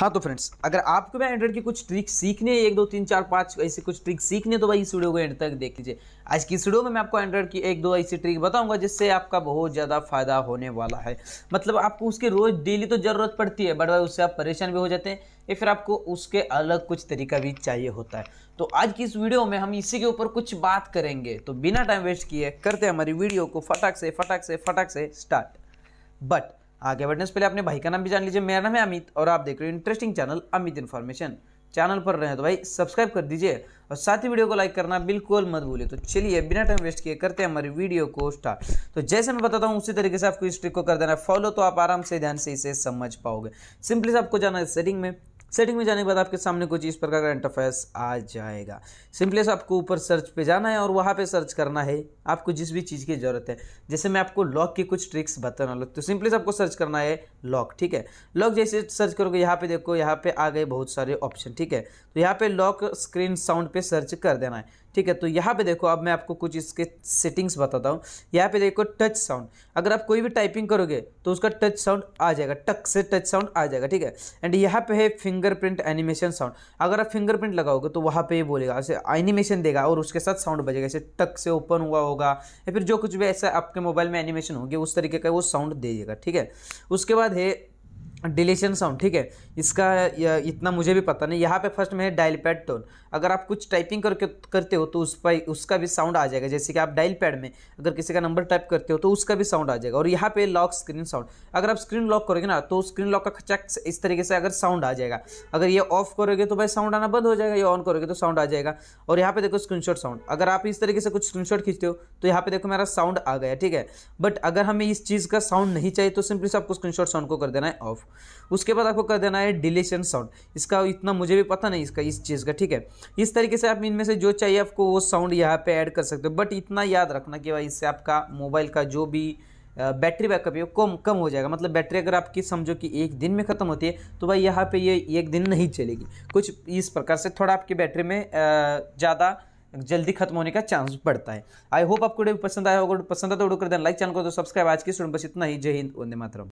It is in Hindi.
हाँ तो फ्रेंड्स अगर आपको भी एंड्रॉइड की कुछ ट्रिक सीखने एक दो तीन चार पाँच ऐसी कुछ ट्रिक सीखने तो भाई इस वीडियो को एंड तक देख लीजिए आज की इस वीडियो में मैं आपको एंड्रॉइड की एक दो ऐसी ट्रिक बताऊंगा जिससे आपका बहुत ज़्यादा फायदा होने वाला है मतलब आपको उसकी रोज़ डेली तो ज़रूरत पड़ती है बट भाई उससे आप परेशान भी हो जाते हैं या फिर आपको उसके अलग कुछ तरीका भी चाहिए होता है तो आज की इस वीडियो में हम इसी के ऊपर कुछ बात करेंगे तो बिना टाइम वेस्ट किए करते हमारी वीडियो को फटाक से फटाक से फटाक से स्टार्ट बट आगे बढ़ने से पहले अपने भाई का नाम भी जान लीजिए मेरा नाम है अमित और आप देख रहे हो interesting channel Amit information channel पर रहे तो भाई सब्सक्राइब कर दीजिए और साथ ही वीडियो को लाइक करना बिल्कुल मत भूलिए तो चलिए बिना टाइम वेस्ट किए करते हैं हमारी वीडियो को स्टार्ट तो जैसे मैं बताता हूँ उसी तरीके से आपको इस ट्रिक को कर देना है फॉलो तो आप आराम से ध्यान से इसे समझ पाओगे सिंपली से आपको जाना है सेटिंग में सेटिंग में जाने के बाद आपके सामने कुछ इस प्रकार का इंटरफेस आ जाएगा सिंपली आपको ऊपर सर्च पे जाना है और वहाँ पे सर्च करना है आपको जिस भी चीज़ की ज़रूरत है जैसे मैं आपको लॉक की कुछ ट्रिक्स बताना लग तो सिंपली आपको सर्च करना है लॉक ठीक है लॉक जैसे सर्च करोगे यहाँ पे देखो यहाँ पे आ गए बहुत सारे ऑप्शन ठीक है तो यहाँ पे लॉक स्क्रीन साउंड पे सर्च कर देना है ठीक है तो यहाँ पे देखो अब मैं आपको कुछ इसके सेटिंग्स बताता हूँ यहाँ पे देखो टच साउंड अगर आप कोई भी टाइपिंग करोगे तो उसका टच साउंड आ जाएगा टक से टच साउंड आ जाएगा ठीक है एंड यहाँ पे है फिंगरप्रिंट एनिमेशन साउंड अगर आप फिंगरप्रिंट लगाओगे तो वहाँ पे ये बोलेगा ऐसे एनिमेशन देगा और उसके साथ साउंड बजेगा ऐसे टक से ओपन हुआ होगा या फिर जो कुछ भी ऐसा आपके मोबाइल में एनिमेशन होगी उस तरीके का वो साउंड दे देगा ठीक है उसके बाद है डिलीशन साउंड ठीक है इसका इतना मुझे भी पता नहीं यहाँ पे फर्स्ट में है डायल पैड टोन अगर आप कुछ टाइपिंग करके करते हो तो उस पर उसका भी साउंड आ जाएगा जैसे कि आप डायल पैड में अगर किसी का नंबर टाइप करते हो तो उसका भी साउंड आ जाएगा और यहाँ पे लॉक स्क्रीन साउंड अगर आप स्क्रीन लॉक करोगे ना तो स्क्रीन लॉक का खचक इस तरीके से अगर साउंड आ जाएगा अगर ये ऑफ करोगे तो भाई साउंड आना बंद हो जाएगा ये ऑन करोगे तो साउंड आ जाएगा और यहाँ पे देखो स्क्रीन साउंड अगर आप इस तरीके से कुछ स्क्रीन खींचते हो तो यहाँ पे देखो मेरा साउंड आ गया ठीक है बट अगर हमें इस चीज़ का साउंड नहीं चाहिए तो सिंपली से आपको स्क्रीनशॉट साउंड को कर देना है ऑफ उसके बाद आपको कर देना है डिलीशन साउंड इसका इतना मुझे भी पता नहीं इसका इस चीज़ का ठीक है इस तरीके से आप इनमें से जो चाहिए आपको वो साउंड यहाँ पे ऐड कर सकते हो बट इतना याद रखना कि भाई इससे आपका मोबाइल का जो भी बैटरी बैकअप है कम कम हो जाएगा मतलब बैटरी अगर आपकी समझो कि एक दिन में ख़त्म होती है तो भाई यहाँ पर ये एक दिन नहीं चलेगी कुछ इस प्रकार से थोड़ा आपकी बैटरी में ज़्यादा जल्दी खत्म होने का चांस बढ़ता है आई होप आपको पसंद आया होगा पसंद आया तो वीडियो कर देना लाइक चैनल को तो सब्सक्राइब आज की स्टूडेंट बस इतना ही जय हिंद वंदे मातरम